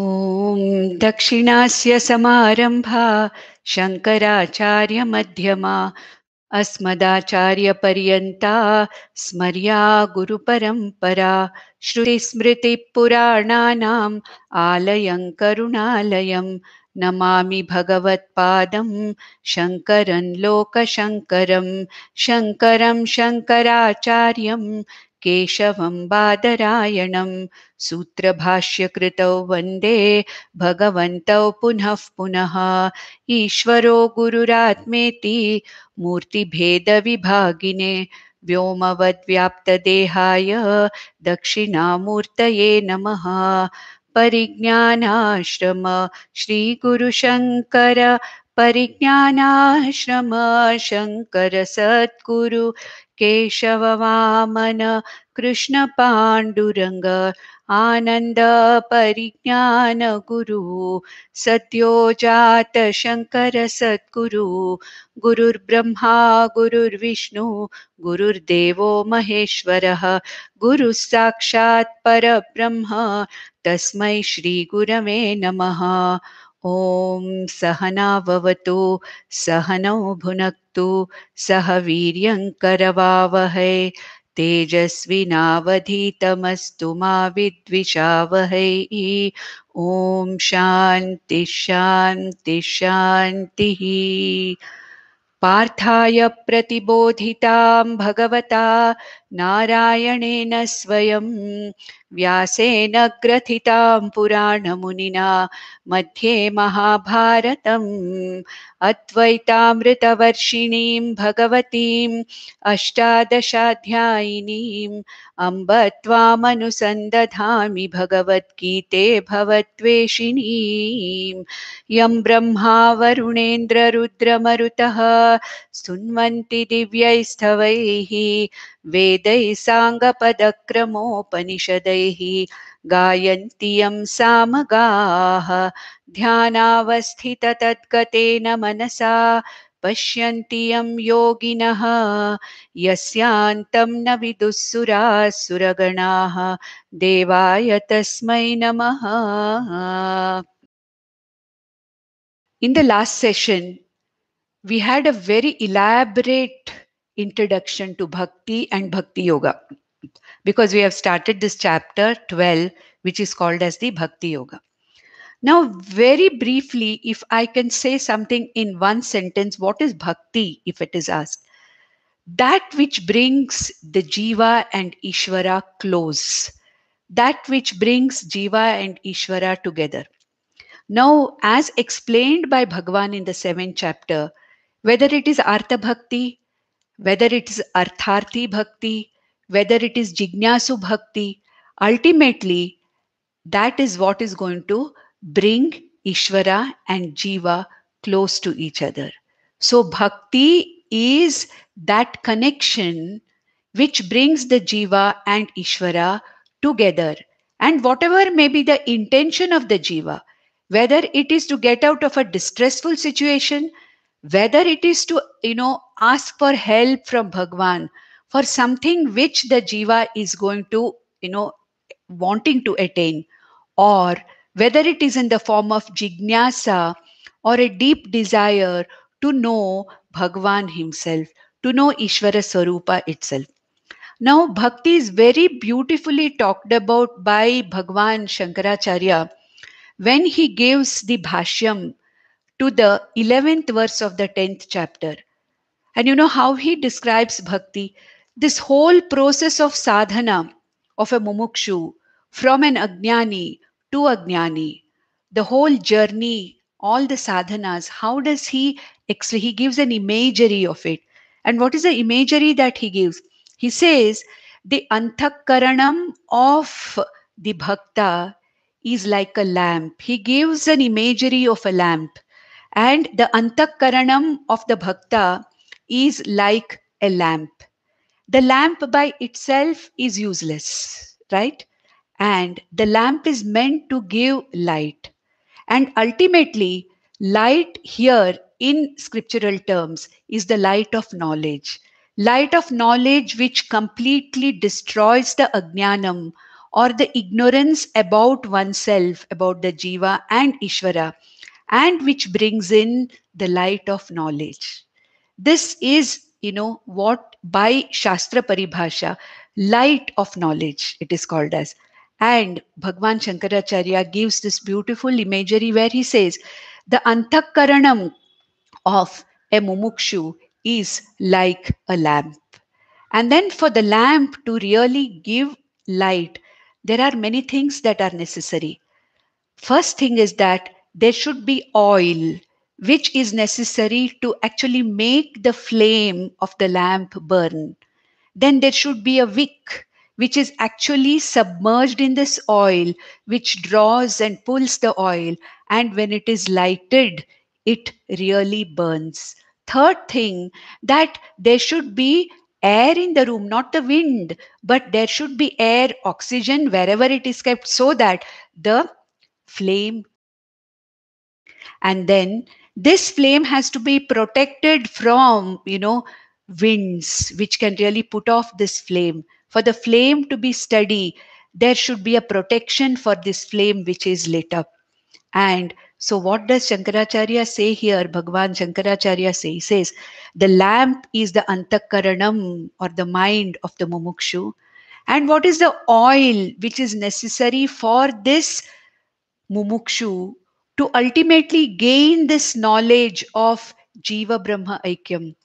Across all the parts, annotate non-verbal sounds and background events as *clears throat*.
ॐ दक्षिणास्य समारम्भा शङ्कराचार्यमध्यमा अस्मदाचार्यपर्यन्ता स्मर्या गुरुपरम्परा श्रुतिस्मृतिपुराणानाम् आलयं करुणालयं नमामि भगवत्पादं शङ्करं लोकशङ्करं शङ्करं शङ्कराचार्यं केशवं बादरायणं सूत्रभाष्यकृतौ वन्दे भगवन्तौ पुनः पुनः ईश्वरो गुरुरात्मेति मूर्तिभेदविभागिने व्योमवद्व्याप्तदेहाय दक्षिणामूर्तये नमः परिज्ञानाश्रम श्रीगुरुशङ्कर परिज्ञानाश्रम शङ्कर सद्गुरु केशववामन कृष्णपाण्डुरङ्ग आनन्दपरिज्ञानगुरु सद्योजातशङ्करसद्गुरु गुरुर्ब्रह्मा गुरुर्विष्णु गुरुर्देवो महेश्वरः गुरुः साक्षात् परब्रह्म तस्मै श्रीगुरवे नमः ॐ सहनाववतु सहनौ भुनक्तु सह वीर्यङ्करवावहै तेजस्विनावधीतमस्तु मा विद्विषावहै ॐ शान्ति शान्ति शान्तिः पार्थाय प्रतिबोधितां भगवता नारायणेन स्वयं व्यासेन ग्रथितां पुराणमुनिना मध्ये महाभारतम् अद्वैतामृतवर्षिणीं भगवतीम् अष्टादशाध्यायिनीम् अम्ब त्वामनुसन्दधामि भगवद्गीते भवद्वेषिणीं यं ब्रह्मा वरुणेन्द्ररुद्रमरुतः स्तुन्वन्ति दिव्यैस्तवैः वेदैः साङ्गपदक्रमोपनिषदैः गायन्ति यं सामगाः ध्यानावस्थिततद्गतेन मनसा पश्यन्ति यं योगिनः यस्यान्तं न विदुःसुरा सुरगणाः देवाय तस्मै नमः in the last session we had a very elaborate Introduction to Bhakti and Bhakti Yoga. Because we have started this chapter 12, which is called as the Bhakti Yoga. Now, very briefly, if I can say something in one sentence, what is Bhakti if it is asked? That which brings the Jiva and Ishvara close, that which brings Jiva and Ishvara together. Now, as explained by Bhagavan in the seventh chapter, whether it is Artha Bhakti whether it is Artharthi Bhakti, whether it is Jignasu Bhakti, ultimately, that is what is going to bring Ishvara and Jiva close to each other. So, Bhakti is that connection which brings the Jiva and Ishvara together. And whatever may be the intention of the Jiva, whether it is to get out of a distressful situation, whether it is to you know ask for help from bhagwan for something which the jiva is going to you know wanting to attain or whether it is in the form of jignasa or a deep desire to know bhagwan himself to know ishvara swarupa itself now bhakti is very beautifully talked about by bhagwan shankaracharya when he gives the bhashyam to the 11th verse of the 10th chapter. And you know how he describes bhakti, this whole process of sadhana of a mumukshu from an ajnani to ajnani, the whole journey, all the sadhanas, how does he, he gives an imagery of it. And what is the imagery that he gives? He says, the anthakaranam of the bhakta is like a lamp. He gives an imagery of a lamp. And the antakaranam of the bhakta is like a lamp. The lamp by itself is useless, right? And the lamp is meant to give light. And ultimately, light here in scriptural terms is the light of knowledge. Light of knowledge which completely destroys the ajnanam or the ignorance about oneself, about the jiva and Ishvara, and which brings in the light of knowledge. This is, you know, what by Shastra Paribhasha, light of knowledge, it is called as. And Bhagwan Shankaracharya gives this beautiful imagery where he says, the antakkaranam of a mumukshu is like a lamp. And then for the lamp to really give light, there are many things that are necessary. First thing is that there should be oil which is necessary to actually make the flame of the lamp burn. Then there should be a wick which is actually submerged in this oil, which draws and pulls the oil. And when it is lighted, it really burns. Third thing that there should be air in the room, not the wind, but there should be air, oxygen, wherever it is kept, so that the flame and then this flame has to be protected from you know winds which can really put off this flame for the flame to be steady there should be a protection for this flame which is lit up and so what does shankaracharya say here bhagwan shankaracharya say he says the lamp is the antakaranam or the mind of the mumukshu and what is the oil which is necessary for this mumukshu to ultimately gain this knowledge of Jiva Brahma Aikyam.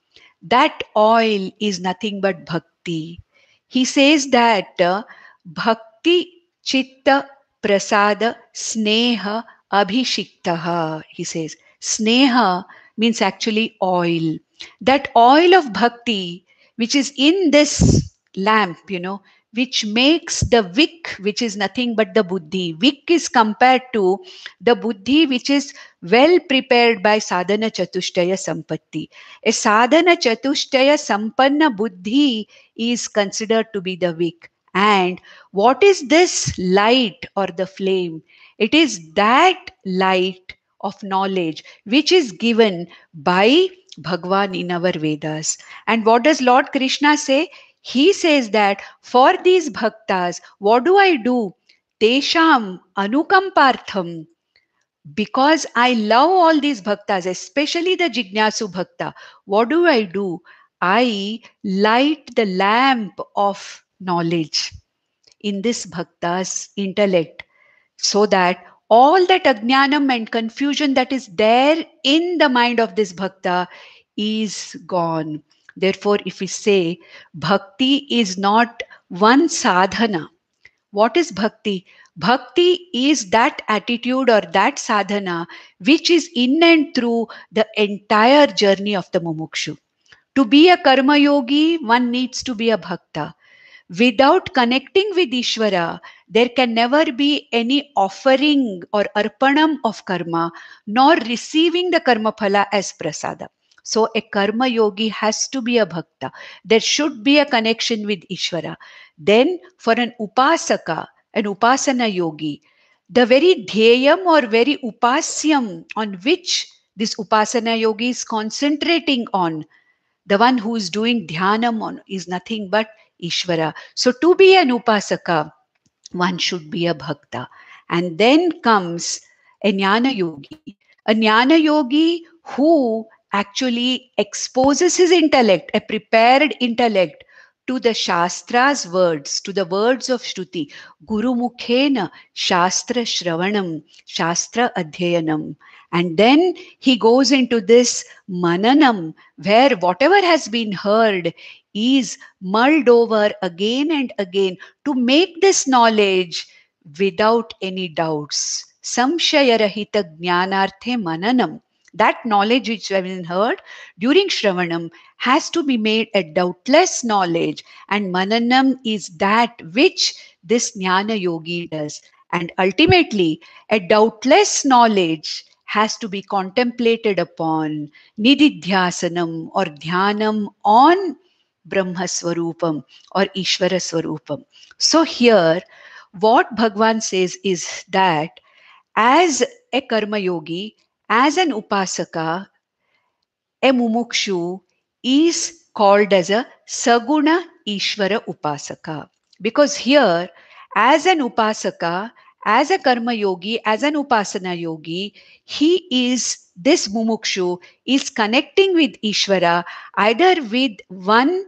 That oil is nothing but bhakti. He says that uh, bhakti chitta prasada sneha abhishiktaha. He says sneha means actually oil. That oil of bhakti, which is in this lamp, you know, which makes the vik, which is nothing but the buddhi. Vik is compared to the buddhi, which is well prepared by sadhana chatushtaya sampatti. A sadhana chatushtaya sampanna buddhi is considered to be the vik. And what is this light or the flame? It is that light of knowledge which is given by Bhagwan in our Vedas. And what does Lord Krishna say? he says that for these bhaktas, what do I do? Tesham anukampartham. Because I love all these bhaktas, especially the Jignasu bhakta, what do I do? I light the lamp of knowledge in this bhakta's intellect so that all that agnanam and confusion that is there in the mind of this bhakta is gone Therefore, if we say bhakti is not one sadhana, what is bhakti? Bhakti is that attitude or that sadhana which is in and through the entire journey of the mumukshu. To be a karma yogi, one needs to be a bhakta. Without connecting with Ishvara, there can never be any offering or arpanam of karma, nor receiving the karma phala as prasada. So a karma yogi has to be a bhakta. There should be a connection with Ishvara. Then for an upasaka, an upasana yogi, the very dhyayam or very upasyam on which this upasana yogi is concentrating on, the one who is doing dhyanam on is nothing but Ishvara. So to be an upasaka, one should be a bhakta. And then comes a jnana yogi, a jnana yogi who actually exposes his intellect, a prepared intellect, to the Shastra's words, to the words of Shruti. Guru Mukhena Shastra Shravanam, Shastra Adhyayanam. And then he goes into this Mananam, where whatever has been heard is mulled over again and again to make this knowledge without any doubts. Samshayarahita Jnanarthe Mananam that knowledge which has been heard during Shravanam has to be made a doubtless knowledge, and Mananam is that which this Jnana Yogi does. And ultimately, a doubtless knowledge has to be contemplated upon nididhyasanam or dhyanam on Brahma Swarupam or Ishvara Swarupam. So here, what Bhagwan says is that as a karma yogi, as an upasaka, a mumukshu is called as a saguna ishvara upasaka because here as an upasaka as a karma yogi as an upasana yogi he is this mumukshu is connecting with ishvara either with one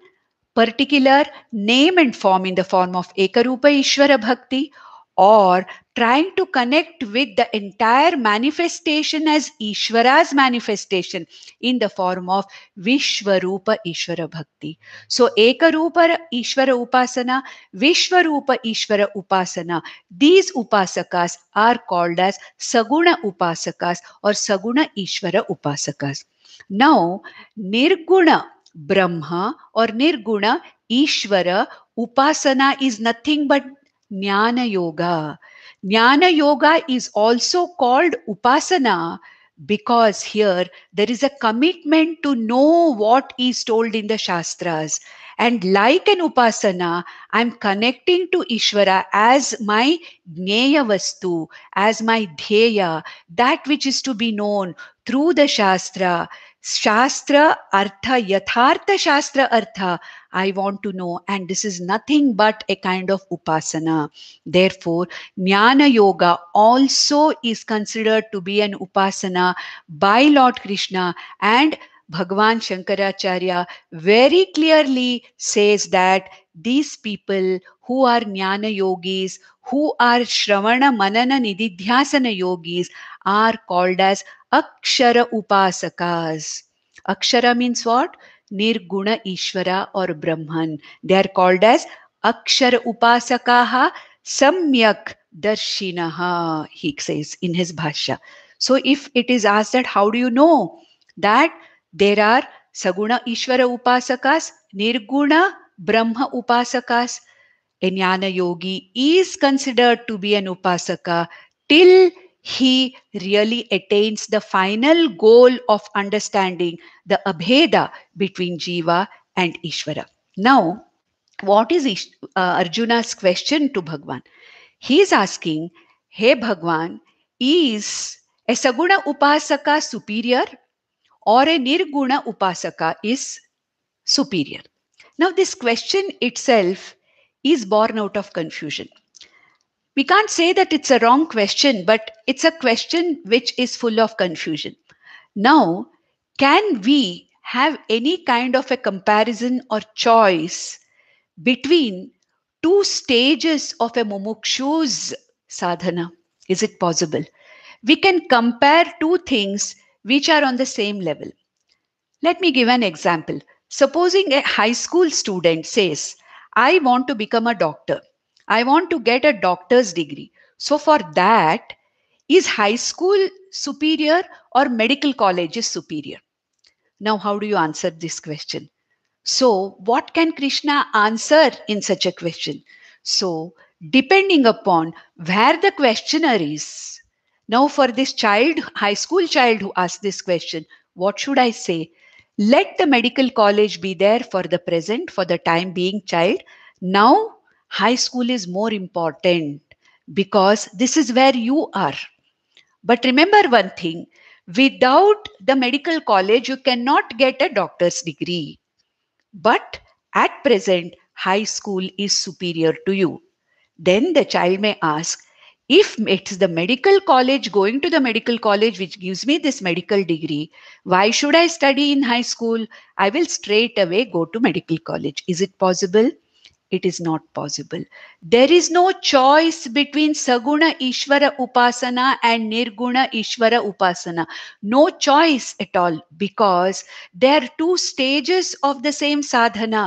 particular name and form in the form of ekarupa ishvara bhakti or trying to connect with the entire manifestation as Ishvara's manifestation in the form of Vishwarupa Ishvara Bhakti. So Ekarupa Ishvara Upasana, Vishwarupa Ishvara Upasana, these Upasakas are called as Saguna Upasakas or Saguna Ishvara Upasakas. Now, Nirguna Brahma or Nirguna Ishvara Upasana is nothing but Jnana Yoga. Jnana Yoga is also called Upasana because here there is a commitment to know what is told in the Shastras. And like an Upasana, I'm connecting to Ishvara as my Jnaya Vastu, as my Dheya, that which is to be known through the Shastra, Shastra Artha Yathartha Shastra Artha. I want to know, and this is nothing but a kind of upasana. Therefore, nyana Yoga also is considered to be an upasana by Lord Krishna, and Bhagwan Shankaracharya very clearly says that these people who are nyana Yogis, who are Shravana Manana Nididhyasana yogis are called as Akshara Upasakas. Akshara means what? Nirguna Ishvara or Brahman. They are called as Akshara Upasakaha Samyak Darshinaha, he says in his Bhashya. So if it is asked that how do you know that there are Saguna Ishvara Upasakas, Nirguna Brahma Upasakas, a jnana yogi is considered to be an upasaka till he really attains the final goal of understanding the abheda between jiva and ishvara now what is Ish- uh, arjuna's question to bhagwan he is asking hey bhagwan is a saguna upasaka superior or a nirguna upasaka is superior now this question itself is born out of confusion. We can't say that it's a wrong question, but it's a question which is full of confusion. Now, can we have any kind of a comparison or choice between two stages of a mumukshu's sadhana? Is it possible? We can compare two things which are on the same level. Let me give an example. Supposing a high school student says, I want to become a doctor. I want to get a doctor's degree. So for that, is high school superior or medical college is superior? Now, how do you answer this question? So, what can Krishna answer in such a question? So, depending upon where the questioner is, now for this child, high school child who asked this question, what should I say? let the medical college be there for the present, for the time being, child. Now, high school is more important because this is where you are. But remember one thing without the medical college, you cannot get a doctor's degree. But at present, high school is superior to you. Then the child may ask, if it's the medical college going to the medical college which gives me this medical degree why should i study in high school i will straight away go to medical college is it possible it is not possible there is no choice between saguna ishvara upasana and nirguna ishvara upasana no choice at all because there are two stages of the same sadhana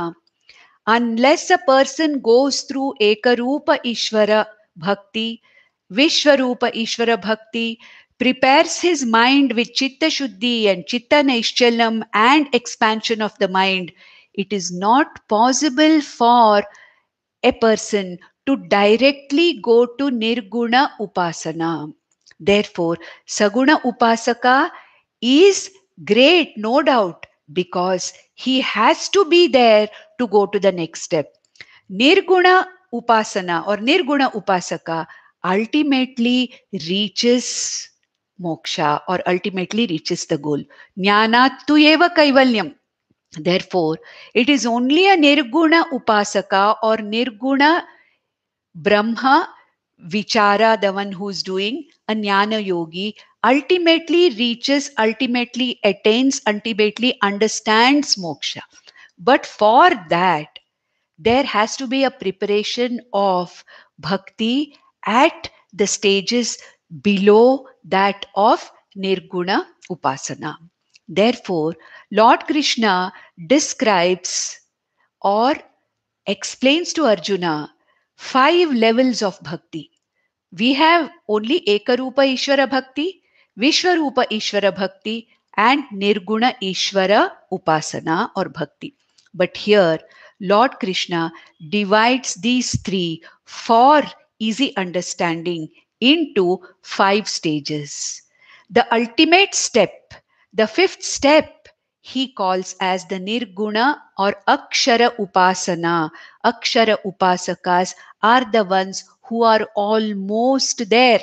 unless a person goes through ekarupa ishvara bhakti Vishwarupa Ishvara Bhakti prepares his mind with Chitta Shuddhi and Chitta Naishchalam and expansion of the mind, it is not possible for a person to directly go to Nirguna Upasana. Therefore, Saguna Upasaka is great, no doubt, because he has to be there to go to the next step. Nirguna Upasana or Nirguna Upasaka ultimately reaches moksha or ultimately reaches the goal. tu eva kaivalyam. Therefore, it is only a nirguna upasaka or nirguna brahma vichara, the one who's doing a jnana yogi, ultimately reaches, ultimately attains, ultimately understands moksha. But for that, there has to be a preparation of bhakti at the stages below that of Nirguna Upasana. Therefore, Lord Krishna describes or explains to Arjuna five levels of bhakti. We have only Ekarupa Ishvara Bhakti, Vishwarupa Ishvara Bhakti, and Nirguna Ishvara Upasana or Bhakti. But here, Lord Krishna divides these three for easy understanding into five stages. The ultimate step, the fifth step, he calls as the Nirguna or Akshara Upasana. Akshara Upasakas are the ones who are almost there,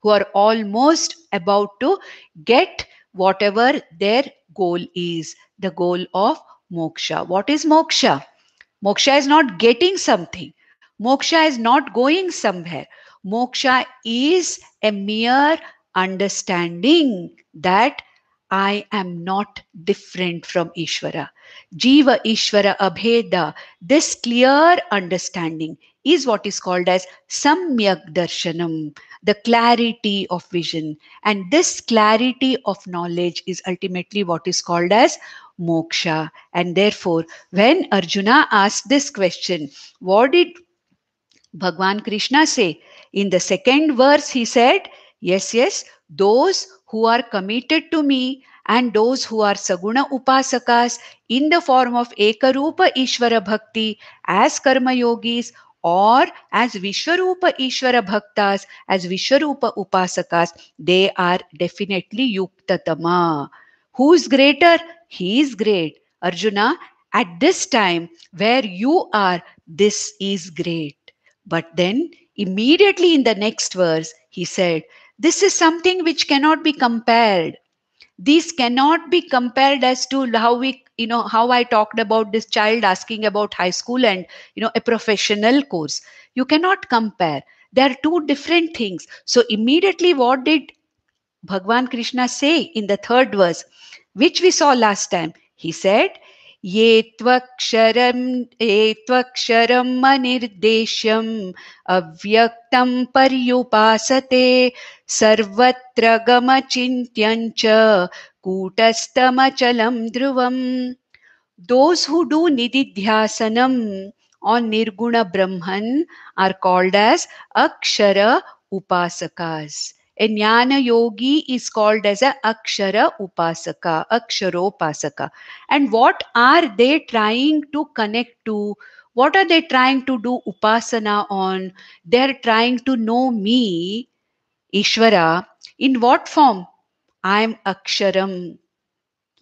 who are almost about to get whatever their goal is, the goal of moksha. What is moksha? Moksha is not getting something. Moksha is not going somewhere. Moksha is a mere understanding that I am not different from Ishvara. Jiva Ishvara Abheda. This clear understanding is what is called as Samyak Darshanam, the clarity of vision. And this clarity of knowledge is ultimately what is called as moksha. And therefore, when Arjuna asked this question, what did Bhagwan Krishna say? In the second verse, he said, Yes, yes, those who are committed to me and those who are Saguna Upasakas in the form of Ekarupa Ishvara Bhakti as Karma Yogis or as Vishwarupa Ishvara Bhaktas, as Vishwarupa Upasakas, they are definitely Yuktatama. Who's greater? He is great. Arjuna, at this time where you are, this is great. But then, immediately in the next verse, he said, This is something which cannot be compared. These cannot be compared as to how we, you know, how I talked about this child asking about high school and, you know, a professional course. You cannot compare. They are two different things. So, immediately, what did Bhagwan Krishna say in the third verse, which we saw last time? He said, ये त्वक्षरम् ये त्वक्षरम् अनिर्देश्यम् अव्यक्तं Those who do nididhyasanam on Nirguna Brahman are called as Akshara Upasakas. A jnana yogi is called as a akshara upasaka, aksharopasaka. And what are they trying to connect to? What are they trying to do upasana on? They're trying to know me, Ishvara. In what form? I'm aksharam.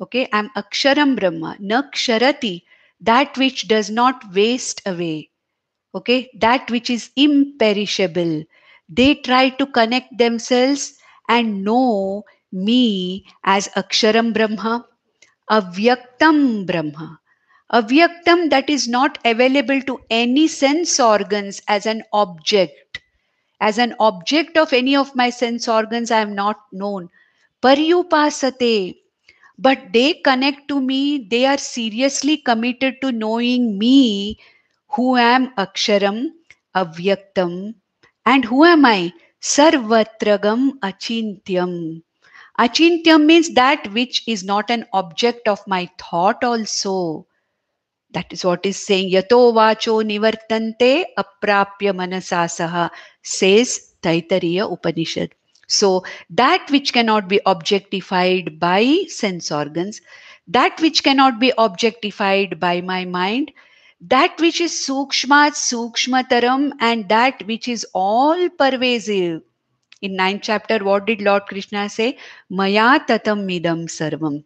Okay, I'm aksharam Brahma. Naksharati, that which does not waste away okay that which is imperishable they try to connect themselves and know me as Aksharam Brahma, Avyaktam Brahma. Avyaktam that is not available to any sense organs as an object. As an object of any of my sense organs, I am not known. Paryupasate. But they connect to me, they are seriously committed to knowing me, who am Aksharam, Avyaktam, and who am I? Sarvatragam Achintyam. Achintyam means that which is not an object of my thought also. That is what is saying. Yato vacho nivartante aprapya manasasaha says Taittiriya Upanishad. So that which cannot be objectified by sense organs, that which cannot be objectified by my mind, that which is Sukshma, Sukshmataram, and that which is all pervasive. In ninth chapter, what did Lord Krishna say? Maya tatam idam sarvam.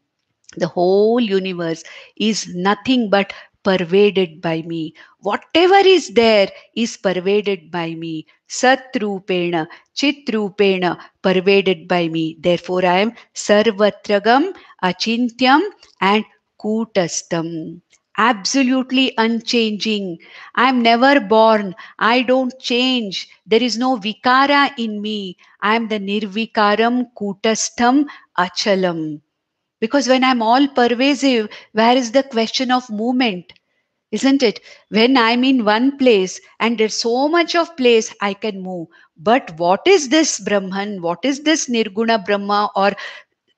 The whole universe is nothing but pervaded by me. Whatever is there is pervaded by me. Satrupena, Chitrupena, pervaded by me. Therefore, I am Sarvatragam, Achintyam, and Kutastam absolutely unchanging. I'm never born. I don't change. There is no vikara in me. I'm the nirvikaram kutastham achalam. Because when I'm all pervasive, where is the question of movement? Isn't it? When I'm in one place and there's so much of place, I can move. But what is this Brahman? What is this Nirguna Brahma or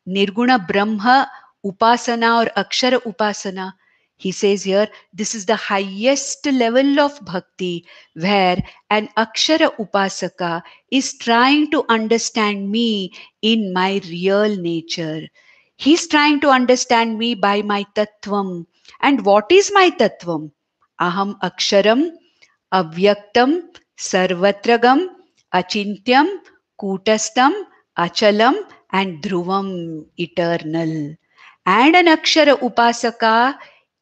Nirguna Brahma Upasana or Akshara Upasana? He says here, this is the highest level of bhakti where an akshara upasaka is trying to understand me in my real nature. He's trying to understand me by my tattvam. And what is my tattvam? Aham aksharam, avyaktam, sarvatragam, achintyam, kutastam, achalam, and dhruvam eternal. And an akshara upasaka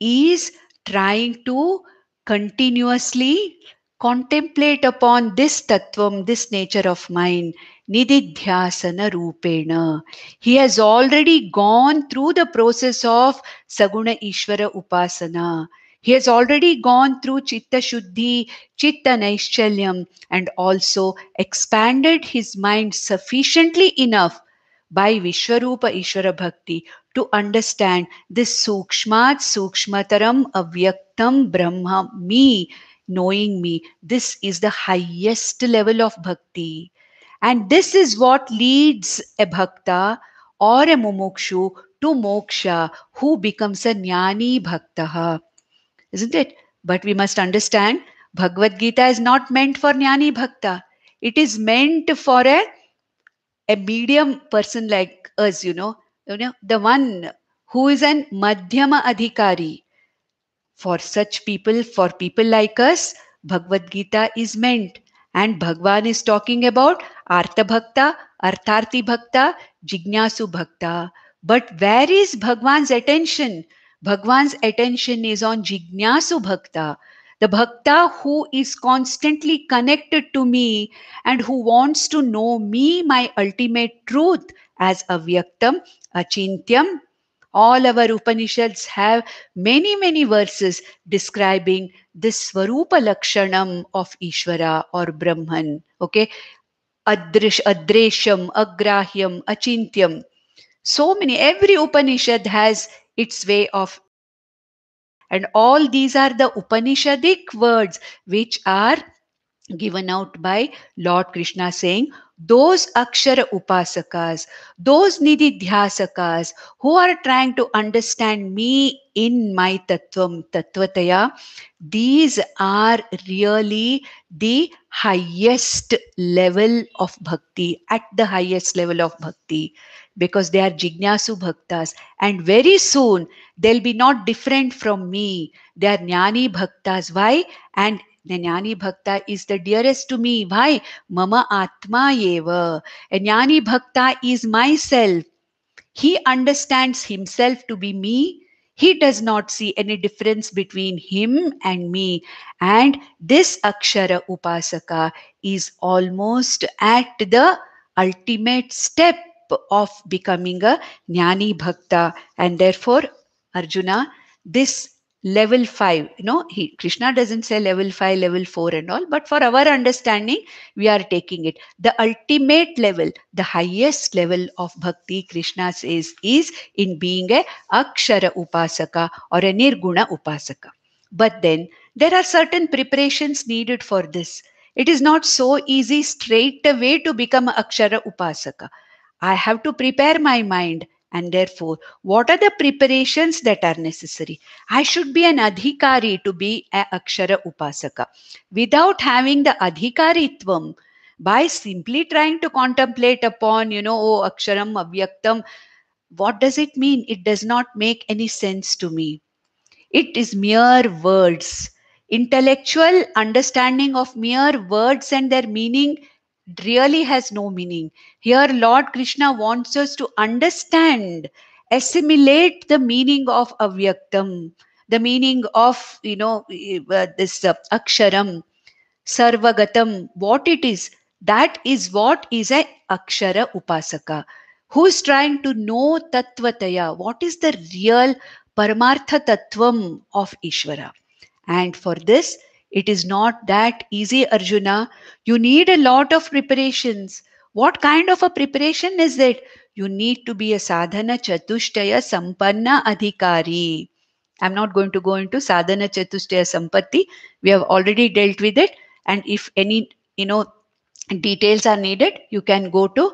is trying to continuously contemplate upon this tattvam, this nature of mind, nididhyasana rupena. He has already gone through the process of saguna ishvara upasana. He has already gone through Chitta Shuddhi, Chitta Naischalyam, and also expanded his mind sufficiently enough by Vishwarupa Ishvara Bhakti to understand this sukshmat, sukshmataram, avyaktam, brahma, me, knowing me. This is the highest level of bhakti. And this is what leads a bhakta or a mumukshu to moksha, who becomes a jnani bhaktaha. Isn't it? But we must understand Bhagavad Gita is not meant for jnani bhakta. It is meant for a, a medium person like us, you know, you know, the one who is an Madhyama Adhikari. For such people, for people like us, Bhagavad Gita is meant. And Bhagwan is talking about Artha Bhakta, Artharthi Bhakta, jignyasu Bhakta. But where is Bhagwan's attention? Bhagwan's attention is on jignyasu Bhakta, the Bhakta who is constantly connected to me and who wants to know me, my ultimate truth, as avyaktam, achintyam. All our Upanishads have many, many verses describing this Swarupa Lakshanam of Ishvara or Brahman. Okay. Adrish, Adresham, Agrahyam, Achintyam. So many. Every Upanishad has its way of and all these are the Upanishadic words which are given out by Lord Krishna saying, those Akshara Upasakas, those Nididhyasakas who are trying to understand me in my Tattvam, Tattvataya, these are really the highest level of Bhakti, at the highest level of Bhakti, because they are Jignasu Bhaktas. And very soon, they'll be not different from me. They are Jnani Bhaktas. Why? And the Jnani Bhakta is the dearest to me. Why? Mama Atma Yeva. A Jnani Bhakta is myself. He understands himself to be me. He does not see any difference between him and me. And this Akshara Upasaka is almost at the ultimate step of becoming a Jnani Bhakta. And therefore, Arjuna, this level 5 you know he krishna doesn't say level 5 level 4 and all but for our understanding we are taking it the ultimate level the highest level of bhakti krishna says is in being a akshara upasaka or a nirguna upasaka but then there are certain preparations needed for this it is not so easy straight away to become akshara upasaka i have to prepare my mind and therefore, what are the preparations that are necessary? I should be an adhikari to be a akshara upasaka. Without having the adhikaritvam, by simply trying to contemplate upon, you know, oh, aksharam, avyaktam, what does it mean? It does not make any sense to me. It is mere words. Intellectual understanding of mere words and their meaning really has no meaning. Here, Lord Krishna wants us to understand, assimilate the meaning of avyaktam, the meaning of, you know, uh, this uh, aksharam, sarvagatam, what it is. That is what is a akshara upasaka. Who is trying to know tattvataya? What is the real paramartha tattvam of Ishvara? And for this, it is not that easy, Arjuna. You need a lot of preparations. What kind of a preparation is it? You need to be a sadhana chatushtaya sampanna adhikari. I'm not going to go into sadhana chatushtaya sampatti. We have already dealt with it. And if any, you know, details are needed, you can go to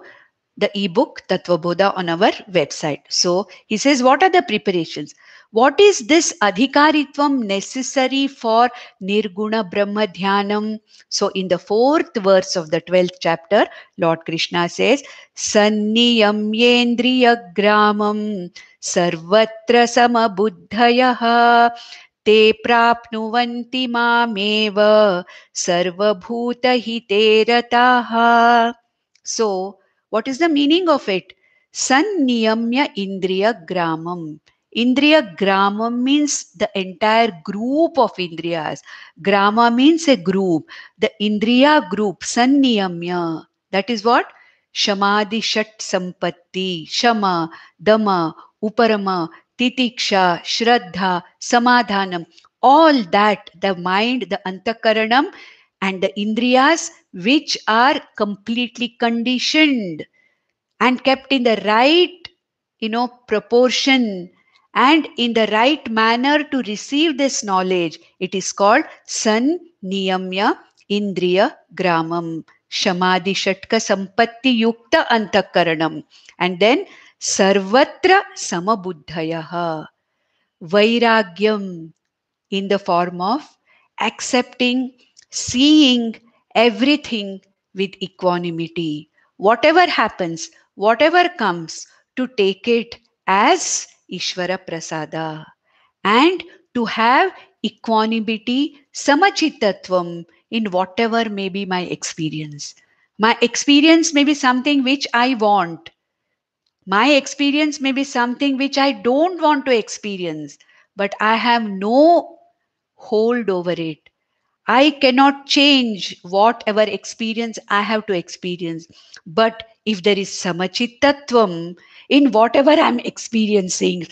the ebook Tatvaboda on our website. So he says, what are the preparations? What is this adhikaritvam necessary for Nirguna Brahma Dhyanam? So in the fourth verse of the 12th chapter, Lord Krishna says, Sanniyam Yendriya gramam sarvatra samabuddhayaha ते प्राप्नुवन्ति मामेव सर्वभूतहिते रताः So What is the meaning of it? Sanniyamya Indriya Gramam. Indriya Gramam means the entire group of Indriyas. Grama means a group. The Indriya group, Sanniyamya. That is what? Shamadi Shat Sampatti, Shama, Dama, Uparama, Titiksha, Shraddha, Samadhanam. All that, the mind, the Antakaranam, and the indriyas which are completely conditioned and kept in the right you know proportion and in the right manner to receive this knowledge it is called san niyamya indriya gramam shamadi shatka sampatti yukta antakaranam and then sarvatra samabuddhayah vairagyam in the form of accepting seeing everything with equanimity. Whatever happens, whatever comes, to take it as Ishvara Prasada and to have equanimity, samachitatvam in whatever may be my experience. My experience may be something which I want. My experience may be something which I don't want to experience, but I have no hold over it. I cannot change whatever experience I have to experience. But if there is samachit in whatever I'm experiencing,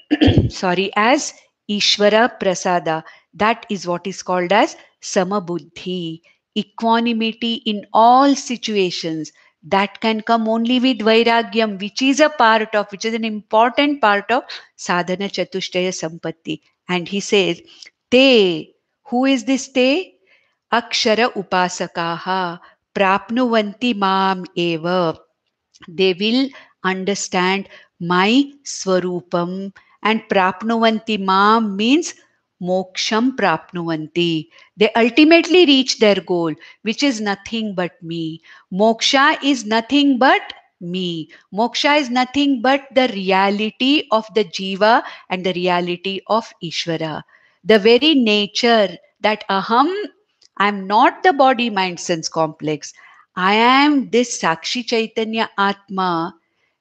*clears throat* sorry, as Ishvara Prasada, that is what is called as samabuddhi, equanimity in all situations. That can come only with vairagyam, which is a part of, which is an important part of sadhana chatushtaya sampatti. And he says, they. Who is this te? Akshara upasakaha prapnuvanti mam eva. They will understand my swarupam and prapnuvanti mam means moksham prapnuvanti. They ultimately reach their goal, which is nothing but me. Moksha is nothing but me. Moksha is nothing but the reality of the jiva and the reality of Ishvara the very nature that aham, I'm not the body mind sense complex. I am this Sakshi Chaitanya Atma,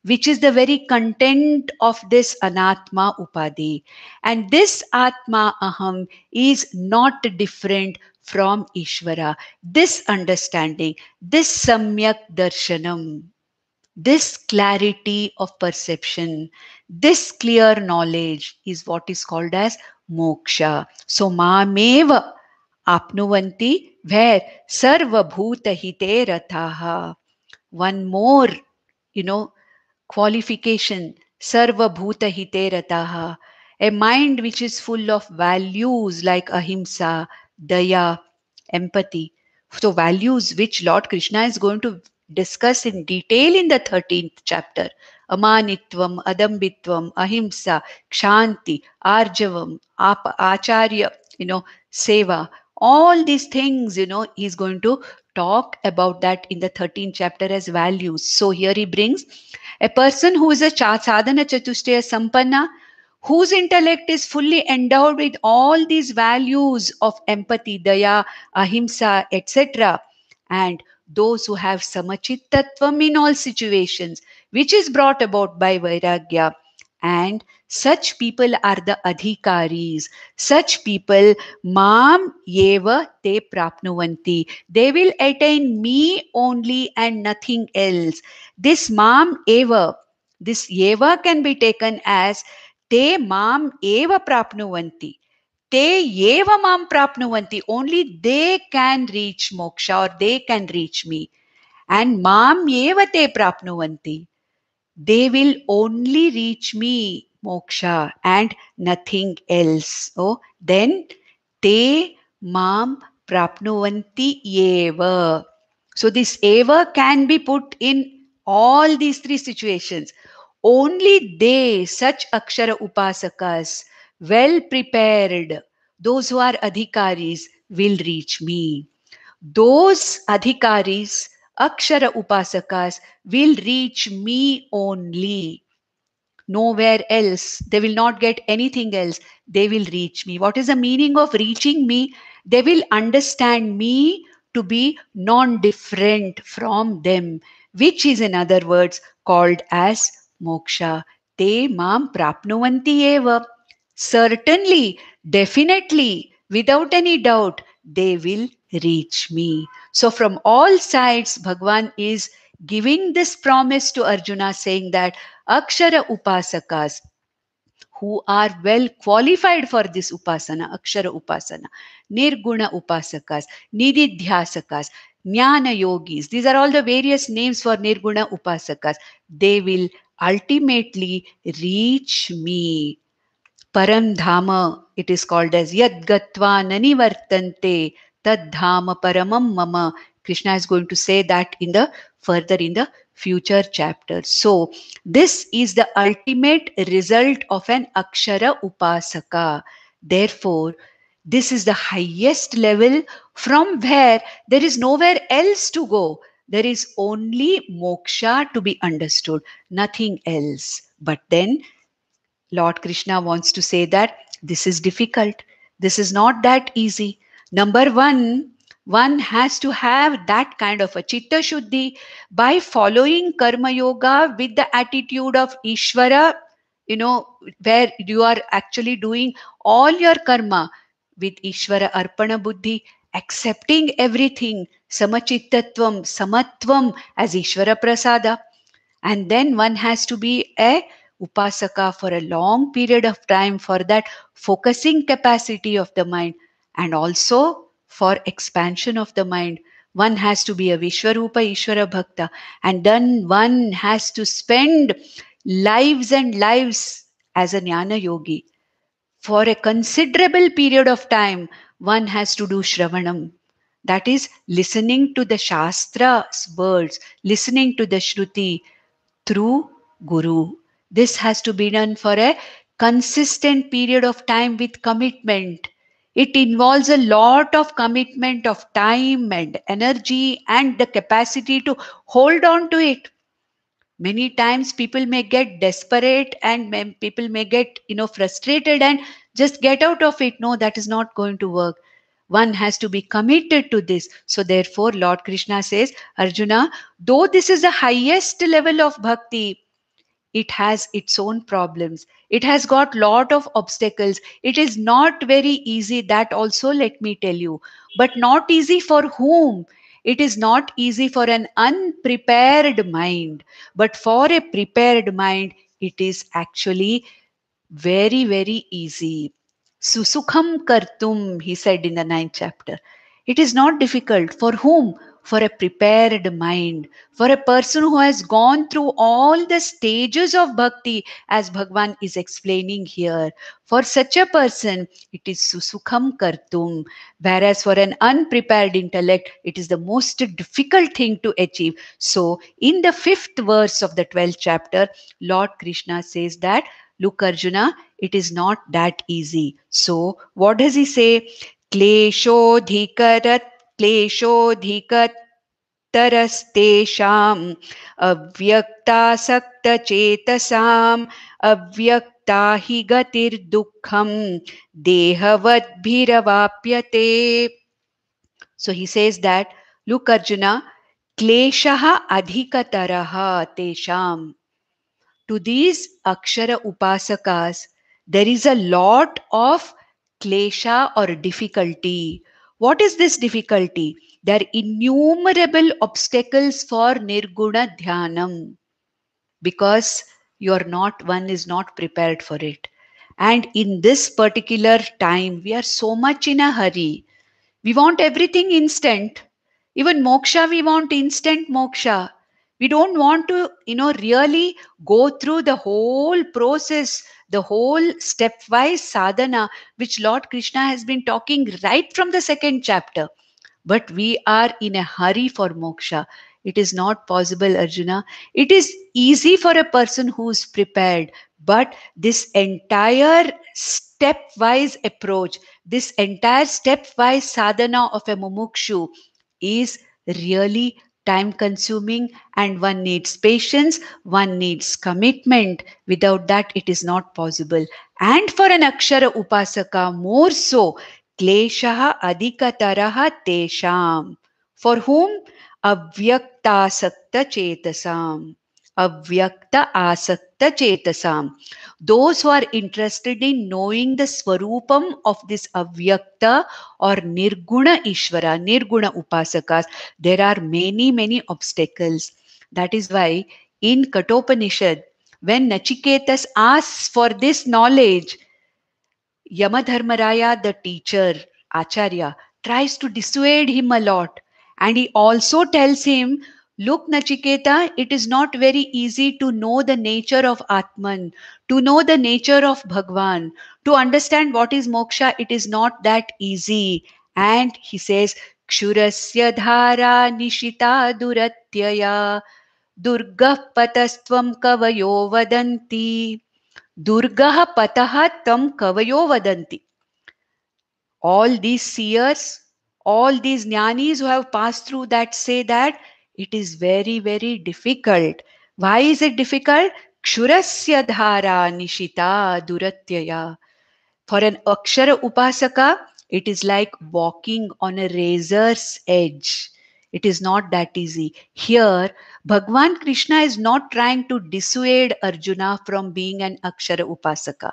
which is the very content of this Anatma Upadhi. And this Atma Aham is not different from Ishvara. This understanding, this Samyak Darshanam, this clarity of perception, this clear knowledge is what is called as moksha. So mameva apnuvanti where bhuta hite rathaha. One more, you know, qualification bhuta hite rathaha. A mind which is full of values like ahimsa, daya, empathy. So values which Lord Krishna is going to discuss in detail in the 13th chapter ಅಮಾನಿತ್ವಂ ಅದಂಬಿತ್ವಂ Ahimsa, Shanti, arjavam apa, acharya you know seva all these things you know he's going to talk about that in the 13th chapter as values so here he brings a person who is a sadhana chatushtaya sampanna whose intellect is fully endowed with all these values of empathy daya ahimsa etc and those who have samachittatvam in all situations which is brought about by Vairagya. And such people are the adhikaris. Such people, maam yeva te prapnuvanti. They will attain me only and nothing else. This maam eva, this yeva can be taken as te maam eva prapnuvanti. Te yeva maam prapnuvanti. Only they can reach moksha or they can reach me. And maam yeva te prapnuvanti they will only reach me, moksha, and nothing else. Oh, then they mam prapnuvanti eva. So this eva can be put in all these three situations. Only they, such akshara upasakas, well prepared, those who are adhikaris, will reach me. Those adhikaris Akshara Upasakas will reach me only. Nowhere else. They will not get anything else. They will reach me. What is the meaning of reaching me? They will understand me to be non different from them, which is, in other words, called as moksha. Te mam prapnuvanti eva. Certainly, definitely, without any doubt, they will reach me. So, from all sides, Bhagwan is giving this promise to Arjuna, saying that Akshara Upasakas, who are well qualified for this upasana, akshara upasana, nirguna upasakas, nididhyasakas, jnana yogis. These are all the various names for nirguna upasakas. They will ultimately reach me. Param dhama, it is called as yadgatva vartante. The Paramam Krishna is going to say that in the further in the future chapter. So this is the ultimate result of an Akshara Upasaka. Therefore, this is the highest level from where there is nowhere else to go. There is only moksha to be understood, nothing else. But then Lord Krishna wants to say that this is difficult. This is not that easy. Number one, one has to have that kind of a chitta shuddhi by following karma yoga with the attitude of Ishvara, you know, where you are actually doing all your karma with Ishvara Arpana Buddhi, accepting everything, samachittatvam, samatvam as Ishvara Prasada. And then one has to be a upasaka for a long period of time for that focusing capacity of the mind and also for expansion of the mind one has to be a vishwarupa ishvara bhakta and then one has to spend lives and lives as a jnana yogi for a considerable period of time one has to do shravanam that is listening to the shastra's words listening to the shruti through guru this has to be done for a consistent period of time with commitment it involves a lot of commitment of time and energy and the capacity to hold on to it. Many times people may get desperate and people may get, you know, frustrated and just get out of it. No, that is not going to work one has to be committed to this so therefore lord krishna says arjuna though this is the highest level of bhakti it has its own problems it has got lot of obstacles it is not very easy that also let me tell you but not easy for whom it is not easy for an unprepared mind but for a prepared mind it is actually very very easy susukham kartum he said in the ninth chapter it is not difficult for whom for a prepared mind, for a person who has gone through all the stages of bhakti, as Bhagwan is explaining here. For such a person, it is susukham kartum. Whereas for an unprepared intellect, it is the most difficult thing to achieve. So, in the fifth verse of the 12th chapter, Lord Krishna says that, Look, Arjuna, it is not that easy. So, what does he say? क्लेशोऽधिकरत् क्लेशोऽधिकतरस्तेषाम् अव्यक्तासक्तचेतसाम् अव्यक्ता हि गतिर्दुःखम् देहवद्भिरवाप्यते सो हि sees that लुक् अर्जुन क्लेशः अधिकतरः तेषाम् to these अक्षर upasakas there is a lot of klesha or difficulty What is this difficulty? There are innumerable obstacles for Nirguna Dhyanam because you are not, one is not prepared for it. And in this particular time, we are so much in a hurry. We want everything instant. Even moksha, we want instant moksha. We don't want to, you know, really go through the whole process the whole stepwise sadhana which lord krishna has been talking right from the second chapter but we are in a hurry for moksha it is not possible arjuna it is easy for a person who is prepared but this entire stepwise approach this entire stepwise sadhana of a mumukshu is really time consuming, and one needs patience, one needs commitment. Without that, it is not possible. And for an Akshara Upasaka, more so, Kleshaha Adhikataraha Tesham. For whom? Avyaktasakta Chetasam. avyakta asakta chetasam those who are interested in knowing the swarupam of this avyakta or nirguna ishvara nirguna upasakas there are many many obstacles that is why in katopanishad when nachiketas asks for this knowledge yamadharmaraya the teacher acharya tries to dissuade him a lot and he also tells him Look, Nachiketa, it is not very easy to know the nature of Atman, to know the nature of Bhagwan, to understand what is moksha. It is not that easy. And he says, Kshurasya dhara nishita duratyaya patastvam kavayo vadanti. Durga pataha tam kavayo vadanti. All these seers, all these jnanis who have passed through that say that it is very, very difficult. Why is it difficult? Kshurasya dhara nishita duratyaya. For an akshara upasaka, it is like walking on a razor's edge. It is not that easy. Here, Bhagwan Krishna is not trying to dissuade Arjuna from being an Akshara Upasaka.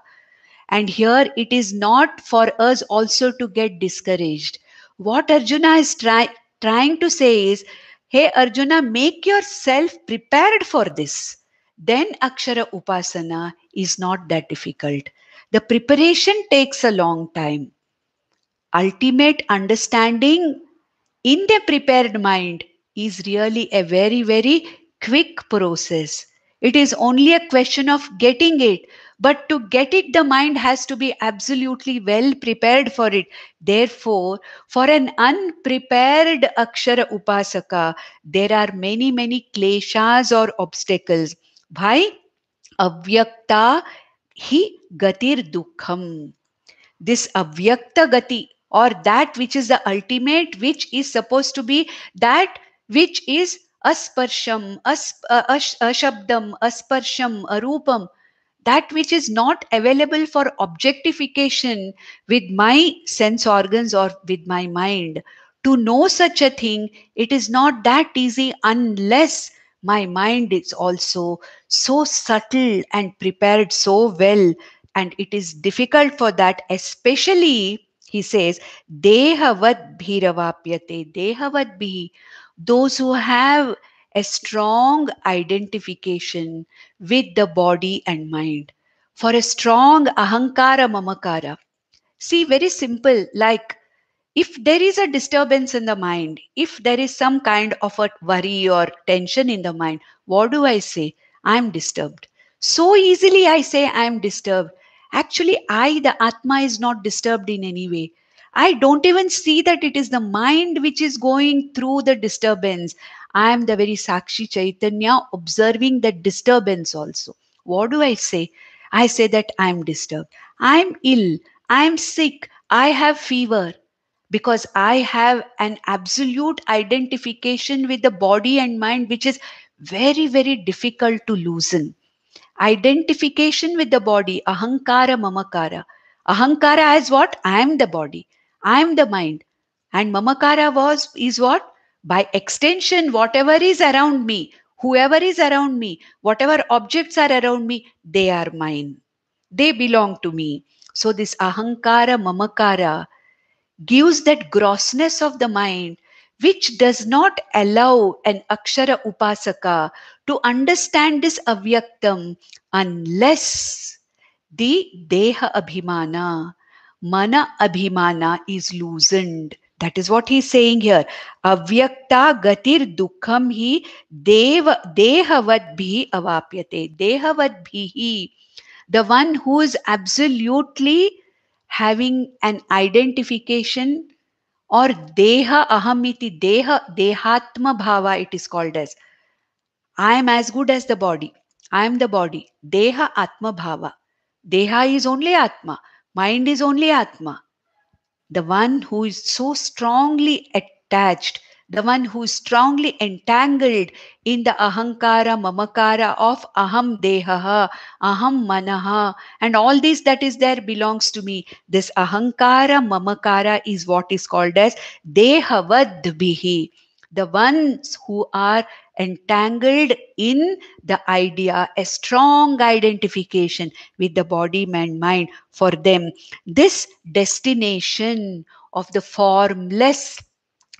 And here it is not for us also to get discouraged. What Arjuna is try- trying to say is Hey Arjuna, make yourself prepared for this. Then Akshara Upasana is not that difficult. The preparation takes a long time. Ultimate understanding in the prepared mind is really a very, very quick process. It is only a question of getting it but to get it, the mind has to be absolutely well prepared for it. Therefore, for an unprepared Akshara Upasaka, there are many, many kleshas or obstacles. Why? Avyakta hi gatir dukham. This avyakta gati or that which is the ultimate, which is supposed to be that which is asparsham, as, uh, ash, ashabdam, asparsham, arupam that which is not available for objectification with my sense organs or with my mind. To know such a thing, it is not that easy unless my mind is also so subtle and prepared so well. And it is difficult for that, especially, he says, Dehavad bhiravapyate, Dehavad bhi, those who have a strong identification with the body and mind for a strong ahankara mamakara. See, very simple like if there is a disturbance in the mind, if there is some kind of a worry or tension in the mind, what do I say? I'm disturbed. So easily I say I'm disturbed. Actually, I, the Atma, is not disturbed in any way. I don't even see that it is the mind which is going through the disturbance. I am the very Sakshi Chaitanya observing that disturbance also. What do I say? I say that I am disturbed. I am ill. I am sick. I have fever because I have an absolute identification with the body and mind, which is very, very difficult to loosen. Identification with the body, ahankara mamakara. Ahankara is what? I am the body. I am the mind. And mamakara was is what? By extension, whatever is around me, whoever is around me, whatever objects are around me, they are mine. They belong to me. So, this ahankara, mamakara gives that grossness of the mind which does not allow an akshara upasaka to understand this avyaktam unless the deha abhimana, mana abhimana is loosened. That is what he's saying here. Avyakta gatir dukham hi deva dehavat bhi avapyate. Dehavat bhihi. The one who is absolutely having an identification or deha ahamiti deha dehatma bhava it is called as. I am as good as the body. I am the body. Deha atma bhava. Deha is only atma. Mind is only atma the one who is so strongly attached, the one who is strongly entangled in the ahankara, mamakara of aham dehaha, aham manaha, and all this that is there belongs to me. This ahankara, mamakara is what is called as dehavad bihi, the ones who are entangled in the idea, a strong identification with the body and mind for them. This destination of the formless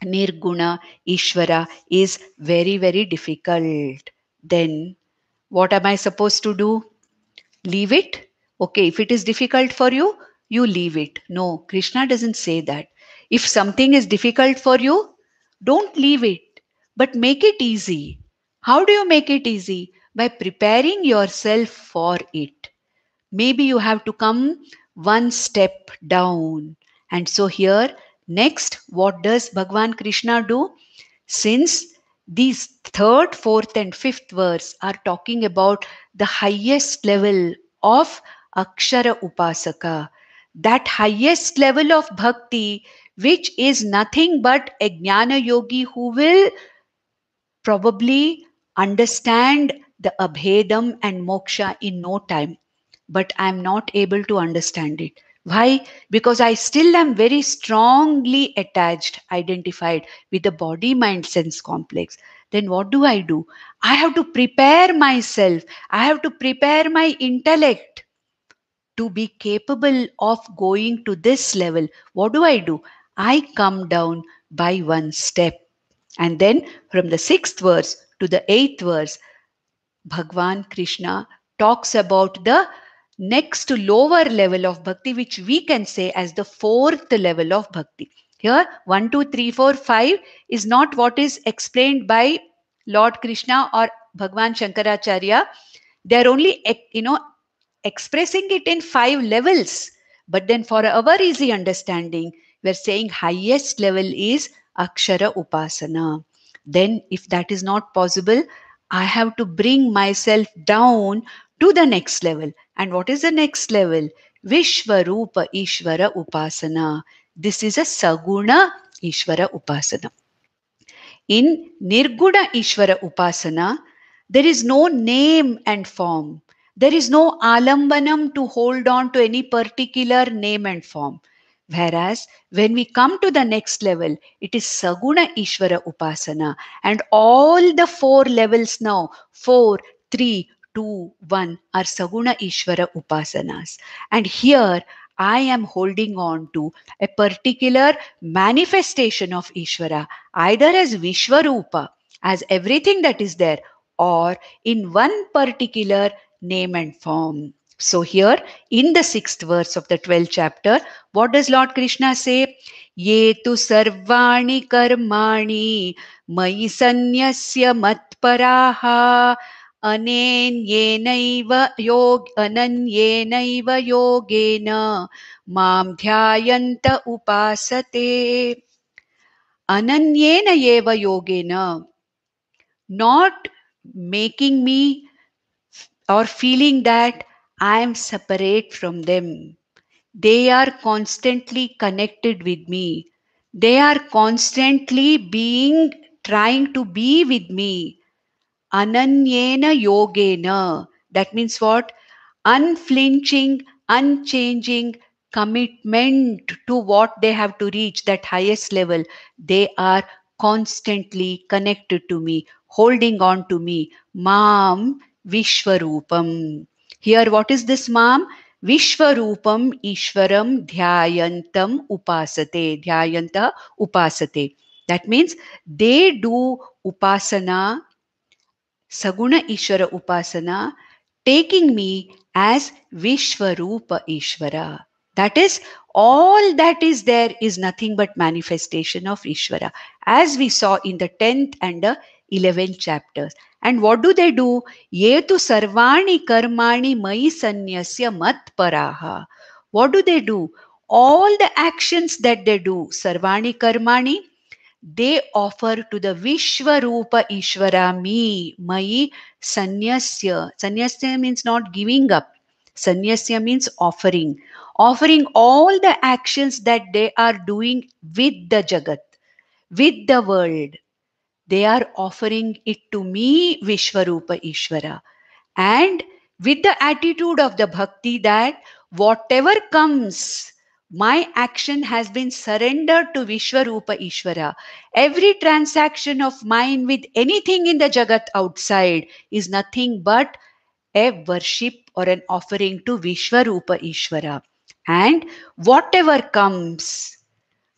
Nirguna Ishvara is very, very difficult. Then what am I supposed to do? Leave it? Okay, if it is difficult for you, you leave it. No, Krishna doesn't say that. If something is difficult for you, don't leave it but make it easy. How do you make it easy? By preparing yourself for it. Maybe you have to come one step down. And so here, next, what does Bhagwan Krishna do? Since these third, fourth, and fifth verse are talking about the highest level of Akshara Upasaka, that highest level of bhakti, which is nothing but a Jnana Yogi who will probably understand the abhedam and moksha in no time, but I'm not able to understand it. Why? Because I still am very strongly attached, identified with the body mind sense complex. Then what do I do? I have to prepare myself, I have to prepare my intellect to be capable of going to this level. What do I do? I come down by one step. And then from the sixth verse to the eighth verse, Bhagwan Krishna talks about the next lower level of bhakti, which we can say as the fourth level of bhakti. Here, 1, 2, 3, 4, 5 is not what is explained by Lord Krishna or Bhagwan Shankaracharya. They are only, you know, expressing it in five levels. But then for our easy understanding, we're saying highest level is akshara upasana. Then, if that is not possible, I have to bring myself down to the next level. And what is the next level? Vishwarupa Ishvara Upasana. This is a Saguna Ishvara Upasana. In Nirguna Ishvara Upasana, there is no name and form. There is no alambanam to hold on to any particular name and form. Whereas when we come to the next level, it is Saguna Ishvara Upasana. And all the four levels now, four, three, two, one, are Saguna Ishvara Upasanas. And here I am holding on to a particular manifestation of Ishvara, either as Vishwarupa, as everything that is there, or in one particular name and form. So here in the sixth verse of the 12th chapter, what does Lord Krishna say? Ye tu sarvani karmani mai sanyasya matparaha yog योग अनन्येनैव yogena mam ध्यायन्त upasate अनन्येन एव yogena not making me or feeling that I am separate from them. They are constantly connected with me. They are constantly being trying to be with me. Ananyena yogena. That means what? Unflinching, unchanging commitment to what they have to reach, that highest level. They are constantly connected to me, holding on to me. Mam Vishwarupam. Here, what is this, ma'am? Vishwarupam Ishwaram Dhyayantam Upasate. Dhyayanta Upasate. That means they do upasana, Saguna Ishvara Upasana, taking me as Vishwarupa Ishvara. That is, all that is there is nothing but manifestation of Ishvara, as we saw in the 10th and the 11th chapters. And what do they do? Yetu sarvani karmani mai sanyasya mat paraha. What do they do? All the actions that they do, sarvani karmani, they offer to the Vishwarupa Ishvara me, mai sanyasya. Sanyasya means not giving up. Sanyasya means offering. Offering all the actions that they are doing with the Jagat, with the world, they are offering it to me, Vishwarupa Ishwara, And with the attitude of the bhakti that whatever comes, my action has been surrendered to Vishwarupa Ishwara. Every transaction of mine with anything in the Jagat outside is nothing but a worship or an offering to Vishwarupa Ishwara, And whatever comes,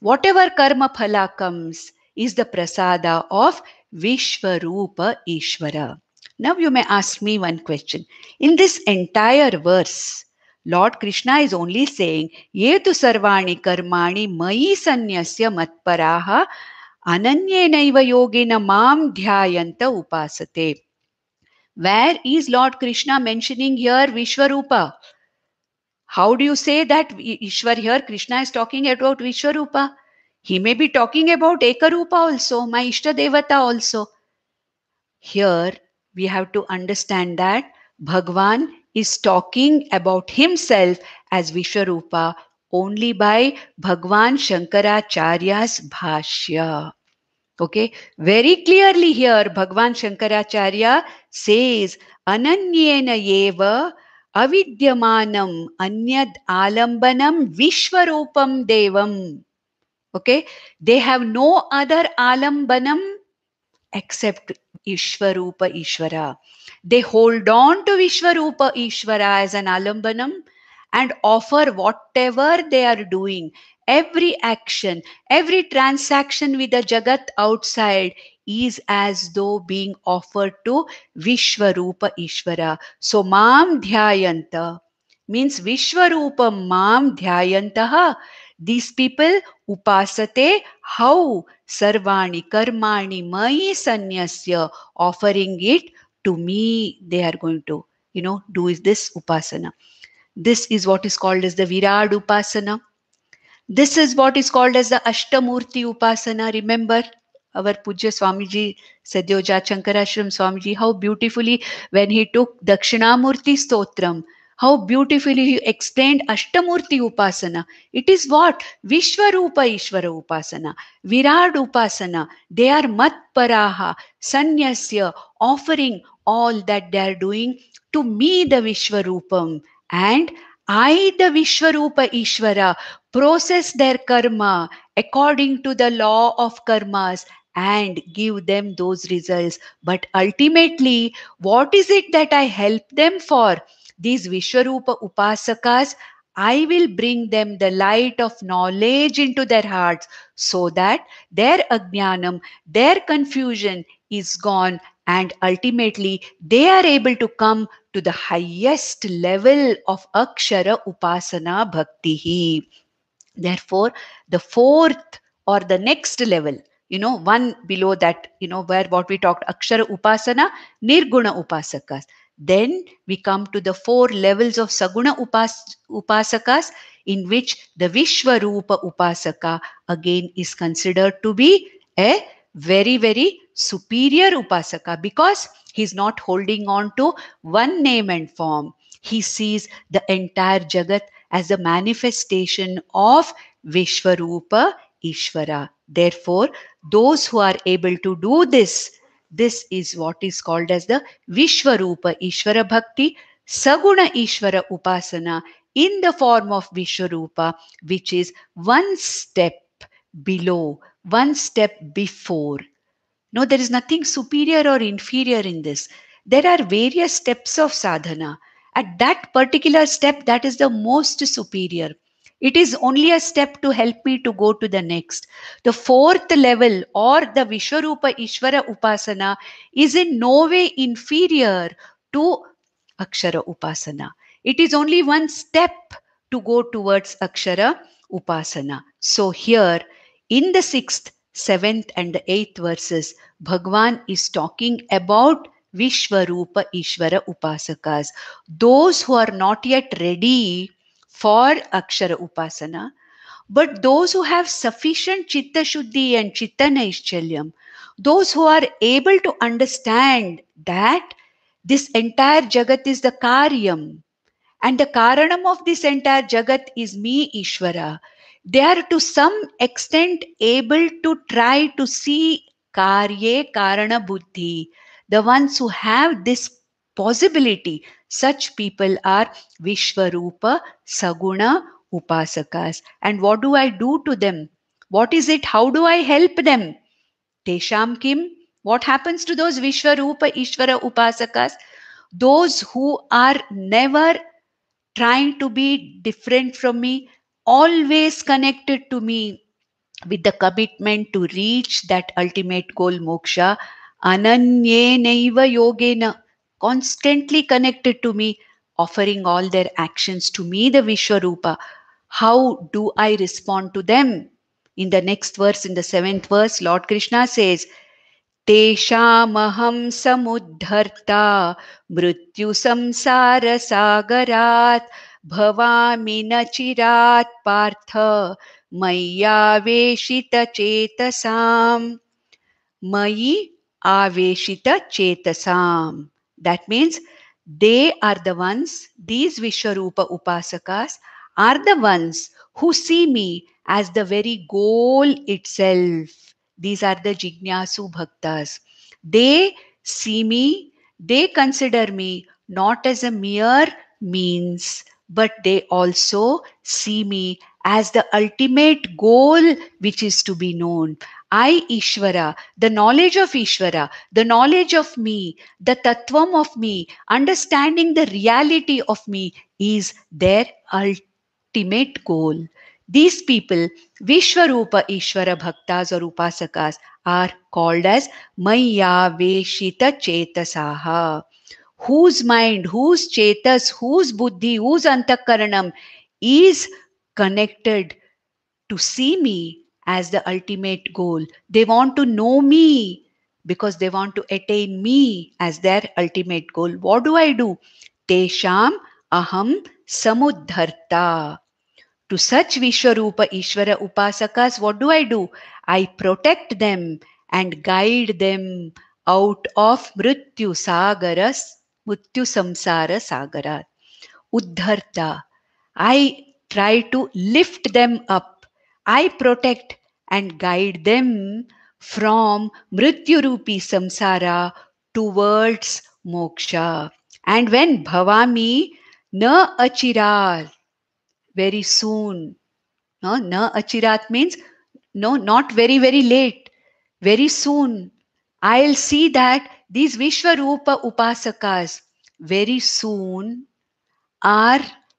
whatever karma phala comes, is the prasada of Vishwarupa Ishvara. Now you may ask me one question. In this entire verse, Lord Krishna is only saying, Yetu sarvani karmani mayi sanyasya matparaha ananyenaiva yogena mam dhyayanta upasate. Where is Lord Krishna mentioning here Vishwarupa? How do you say that Ishwar here? Krishna is talking about Vishwarupa. He may be talking about Ekarupa also, my Ishta Devata also. Here we have to understand that Bhagwan is talking about himself as Visharupa only by Bhagwan Shankaracharya's Bhashya. Okay, very clearly here Bhagwan Shankaracharya says Ananyena Yeva Avidyamanam Anyad Alambanam Vishwarupam Devam. Okay, they have no other alambanam except Ishwarupa Ishvara. They hold on to Ishwarupa Ishvara as an alambanam and offer whatever they are doing, every action, every transaction with the Jagat outside is as though being offered to Vishwarupa Ishvara. So, Mam Dhyayanta means Vishwarupa Mam Dhyayantaha. These people उपासते हौ सर्वाणी कर्माणि मयि सन्यस्य offering it to me they are going to you know do is this upasana this is what is called as the Virat upasana this is what is called as the Ashtamurti upasana remember our Pujya Swami ji Sadyoja Shankarashram Swami ji how beautifully when he took Dakshinamurti स्त्रोत्रम how beautifully he explained Ashtamurti Upasana. It is what? Vishwarupa Ishvara Upasana, Virad Upasana. They are Matparaha, Sanyasya, offering all that they are doing to me, the Vishwarupam. And I, the Vishwarupa Ishvara, process their karma according to the law of karmas and give them those results. But ultimately, what is it that I help them for? these Vishwarupa Upasakas, I will bring them the light of knowledge into their hearts so that their ajnanam, their confusion is gone and ultimately they are able to come to the highest level of Akshara Upasana Bhakti. Therefore, the fourth or the next level, you know, one below that, you know, where what we talked Akshara Upasana, Nirguna Upasakas. Then we come to the four levels of Saguna upas Upasakas in which the Vishwarupa Upasaka again is considered to be a very, very superior Upasaka because he's not holding on to one name and form. He sees the entire Jagat as a manifestation of Vishwarupa Ishvara. Therefore, those who are able to do this this is what is called as the Vishwarupa Ishvara Bhakti, Saguna Ishvara Upasana in the form of Vishwarupa, which is one step below, one step before. No, there is nothing superior or inferior in this. There are various steps of sadhana. At that particular step, that is the most superior. It is only a step to help me to go to the next. The fourth level or the Visharupa Ishvara Upasana is in no way inferior to Akshara Upasana. It is only one step to go towards Akshara Upasana. So here in the sixth, seventh, and the eighth verses, Bhagwan is talking about Vishwarupa Ishvara Upasakas, those who are not yet ready for Akshara Upasana. But those who have sufficient Chitta Shuddhi and Chitta Naischalyam, those who are able to understand that this entire Jagat is the Karyam and the Karanam of this entire Jagat is me, Ishvara, they are to some extent able to try to see Karye Karana Buddhi, the ones who have this possibility, such people are Vishwarupa, Saguna, Upasakas. And what do I do to them? What is it? How do I help them? Tesham Kim? What happens to those Vishwarupa, Ishvara Upasakas? Those who are never trying to be different from me, always connected to me with the commitment to reach that ultimate goal, moksha. Ananyenaiva yogena constantly connected to me, offering all their actions to me, the Visharupa. How do I respond to them? In the next verse, in the seventh verse, Lord Krishna says, Tesha maham samudharta mrityu samsara sagarat bhavami nachirat partha mayaveshita chetasam mayi aveshita chetasam. Mai that means they are the ones, these Visharupa Upasakas are the ones who see me as the very goal itself. These are the Jignasu Bhaktas. They see me, they consider me not as a mere means, but they also see me as the ultimate goal which is to be known. I, Ishvara, the knowledge of Ishvara, the knowledge of me, the tattvam of me, understanding the reality of me is their ultimate goal. These people, Vishwarupa Ishvara Bhaktas or Upasakas, are called as Maya Veshita Chetasaha. Whose mind, whose chetas, whose buddhi, whose antakaranam is connected to see me, as the ultimate goal. They want to know me because they want to attain me as their ultimate goal. What do I do? Tesham aham samudharta. To such Vishwarupa Ishvara Upasakas, what do I do? I protect them and guide them out of Mrityu Sagaras, Mrityu Samsara Sagara. Uddharta. I try to lift them up I protect and guide them from Mrityurupi samsara towards moksha. And when bhavami na achiral, very soon. No, na achirat means no, not very, very late. Very soon. I'll see that these Vishwarupa Upasakas very soon are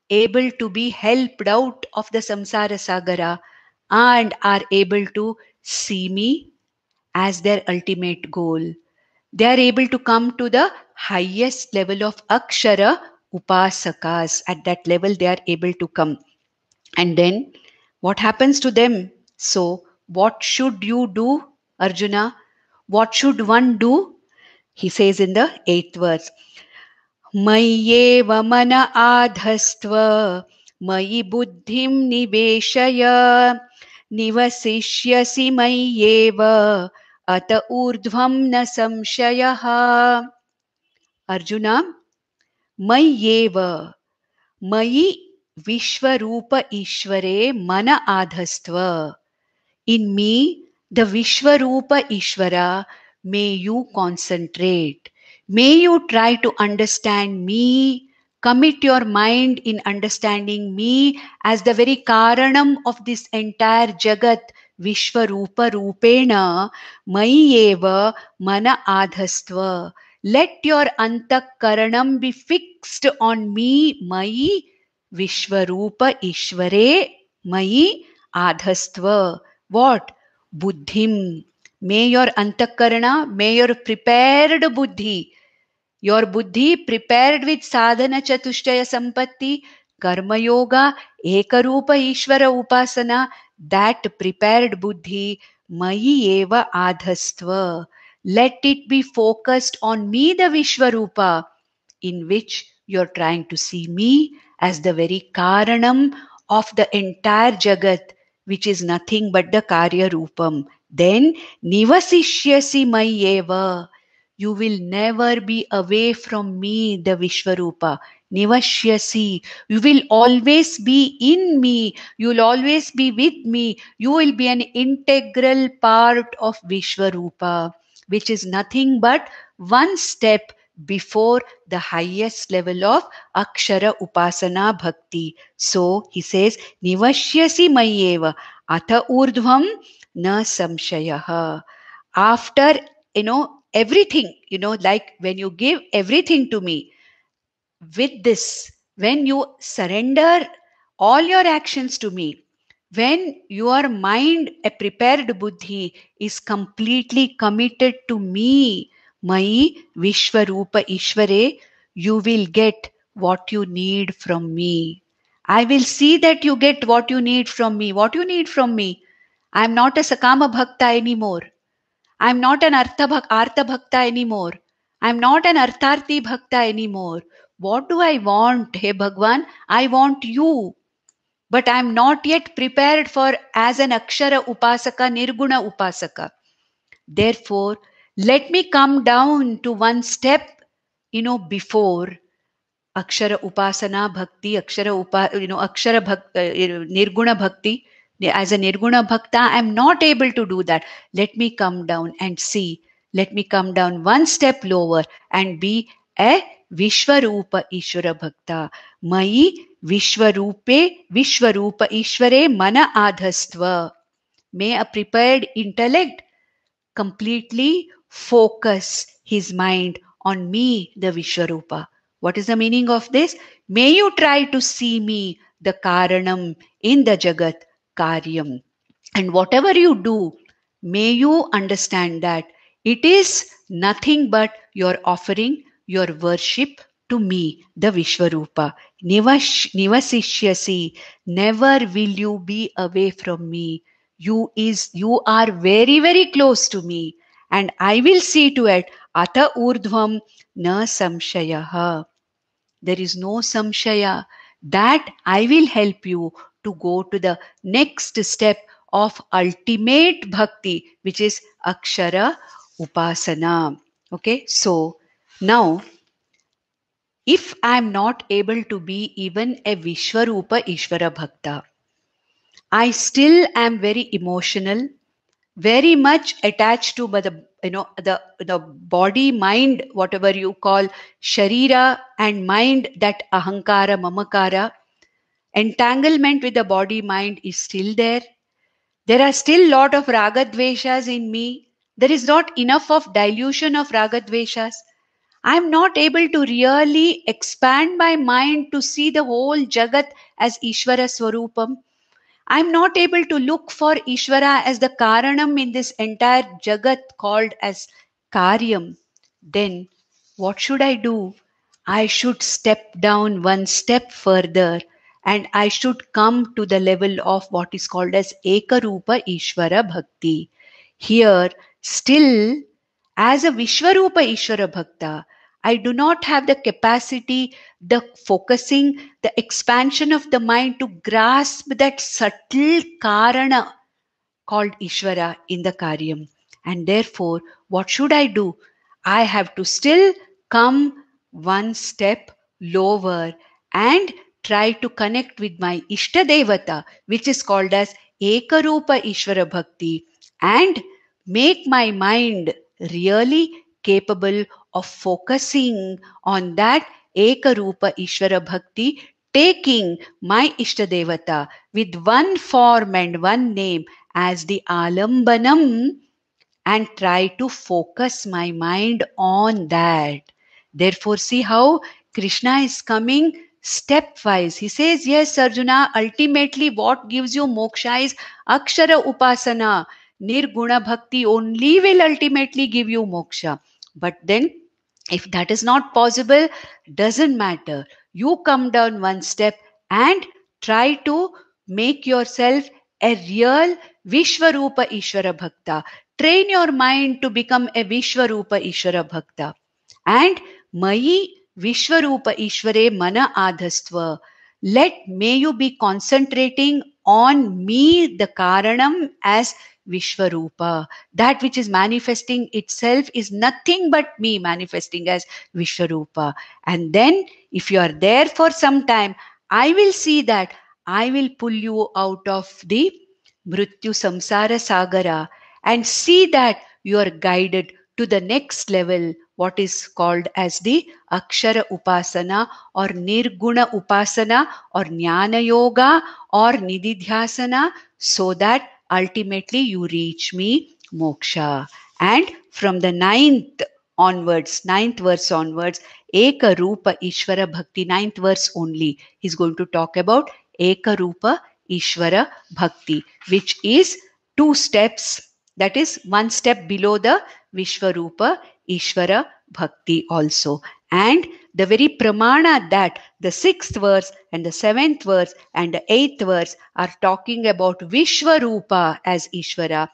able to be helped out of the samsara sagara and are able to see me as their ultimate goal. They are able to come to the highest level of Akshara Upasakas. At that level, they are able to come. And then what happens to them? So, what should you do, Arjuna? What should one do? He says in the eighth verse मय्येव मन आधस्त्व मयि बुद्धिं निवेशय निवसिष्यसि मय्येव अत ऊर्ध्वं न संशयः अर्जुन मय्येव मयि विश्वरूप ईश्वरे मन आधस्त्व इन मी the Vishwarupa Ishwara may you concentrate. May you try to understand me commit your mind in understanding me as the very karanam of this entire jagat vishvarupa rupena mai eva mana adhastva let your antakaranam be fixed on me mai vishvarupa ishvare mai adhastva what buddhim may your antakarana may your prepared buddhi your buddhi prepared with sadhana chatushtaya sampatti, karma yoga, ekarupa ishvara upasana, that prepared buddhi mayi eva adhastva. Let it be focused on me, the Vishvarupa, in which you're trying to see me as the very Karanam of the entire Jagat, which is nothing but the Karya Rupam. Then Nivasishyasi Mayeva, you will never be away from me, the Vishwarupa. Nivashyasi. You will always be in me. You will always be with me. You will be an integral part of Vishwarupa, which is nothing but one step before the highest level of Akshara Upasana Bhakti. So he says, Nivashyasi Mayeva Atha Urdhvam Na Samshayaha. After, you know, everything, you know, like when you give everything to me with this, when you surrender all your actions to me, when your mind, a prepared buddhi, is completely committed to me, my Vishwarupa Ishware, you will get what you need from me. I will see that you get what you need from me. What you need from me. I am not a Sakama Bhakta anymore. I'm not an Artha, bhak- Artha Bhakta anymore. I'm not an Artharthi Bhakta anymore. What do I want, hey Bhagwan? I want you. But I'm not yet prepared for as an Akshara Upasaka, Nirguna Upasaka. Therefore, let me come down to one step, you know, before Akshara Upasana Bhakti, Akshara Upa, you know, Akshara Bhakti, uh, Nirguna Bhakti, as a Nirguna Bhakta, I'm not able to do that. Let me come down and see. Let me come down one step lower and be a Vishwarupa Ishvara Bhakta. Mai Vishwarupe Vishwarupa Ishvare Mana Adhastva. May a prepared intellect completely focus his mind on me, the Vishwarupa. What is the meaning of this? May you try to see me, the Karanam, in the Jagat karyam. And whatever you do, may you understand that it is nothing but your offering, your worship to me, the Vishwarupa. Nivasishyasi, never will you be away from me. You is you are very, very close to me, and I will see to it. Ata urdhvam na samshayaha. There is no samshaya that I will help you to go to the next step of ultimate bhakti, which is Akshara Upasana. Okay, so now if I am not able to be even a Vishwarupa Ishvara Bhakta, I still am very emotional, very much attached to the you know the the body mind whatever you call sharira and mind that ahankara mamakara Entanglement with the body mind is still there. There are still lot of ragadveshas in me. There is not enough of dilution of ragadveshas. I am not able to really expand my mind to see the whole Jagat as Ishvara Swarupam. I am not able to look for Ishvara as the Karanam in this entire Jagat called as Karyam. Then what should I do? I should step down one step further and I should come to the level of what is called as Ekarupa Ishvara Bhakti. Here, still, as a Vishwarupa Ishvara Bhakta, I do not have the capacity, the focusing, the expansion of the mind to grasp that subtle Karana called Ishvara in the Karyam. And therefore, what should I do? I have to still come one step lower and try to connect with my Ishtadevata, which is called as Ekarupa Ishvara Bhakti, and make my mind really capable of focusing on that Ekarupa Ishvara Bhakti, taking my Ishtadevata with one form and one name as the Alambanam and try to focus my mind on that. Therefore, see how Krishna is coming stepwise. He says, Yes, Arjuna, ultimately what gives you moksha is akshara upasana, nirguna bhakti only will ultimately give you moksha. But then, if that is not possible, doesn't matter. You come down one step and try to make yourself a real Vishwarupa Ishvara Bhakta. Train your mind to become a Vishwarupa Ishvara Bhakta. And Mayi Vishwarupa Ishware Mana Adhastva. Let may you be concentrating on me, the Karanam, as Vishwarupa. That which is manifesting itself is nothing but me manifesting as Vishwarupa. And then, if you are there for some time, I will see that I will pull you out of the Mrityu Samsara Sagara and see that you are guided to the next level what is called as the Akshara Upasana or Nirguna Upasana or Jnana Yoga or Nididhyasana so that ultimately you reach me moksha. And from the ninth onwards, ninth verse onwards, Ekarupa Ishvara Bhakti, ninth verse only, he's going to talk about Ekarupa Ishvara Bhakti, which is two steps, that is one step below the Vishwarupa Ishvara Bhakti also. And the very pramana that the sixth verse and the seventh verse and the eighth verse are talking about Vishwarupa as Ishvara,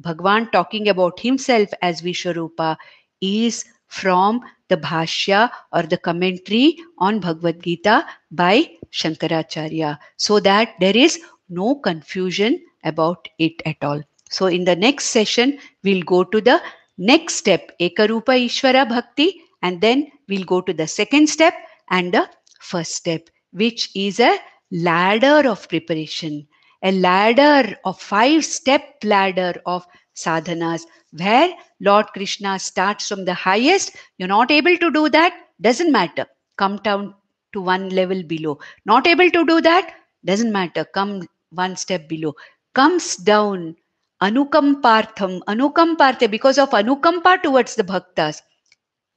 Bhagwan talking about himself as Vishwarupa, is from the Bhashya or the commentary on Bhagavad Gita by Shankaracharya, so that there is no confusion about it at all. So, in the next session, we'll go to the Next step, Ekarupa Ishvara Bhakti. And then we'll go to the second step and the first step, which is a ladder of preparation, a ladder of five step ladder of sadhanas, where Lord Krishna starts from the highest. You're not able to do that, doesn't matter. Come down to one level below. Not able to do that, doesn't matter. Come one step below. Comes down Anukampartham, Anukampartha, because of Anukampa towards the Bhaktas,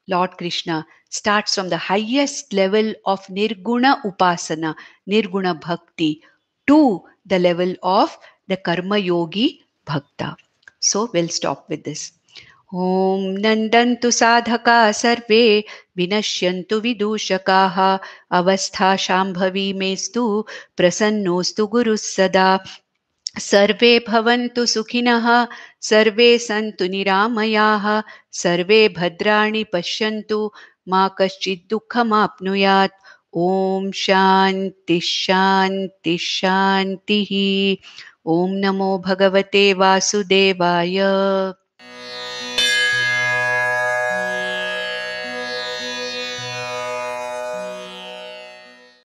Lord Krishna starts from the highest level of Nirguna Upasana, Nirguna Bhakti, to the level of the Karma Yogi Bhakta. So we'll stop with this. ॐ नन्दन्तु साधका सर्वे विनश्यन्तु विदूषकाः अवस्था शाम्भवी मेस्तु प्रसन्नोऽस्तु गुरुः सदा सर्वे भवन्तु सुखिनः सर्वे सन्तु निरामयाः सर्वे भद्राणि पश्यन्तु मा कश्चित् दुःखमाप्नुयात् ॐ शान्तिः ॐ नमो भगवते वासुदेवाय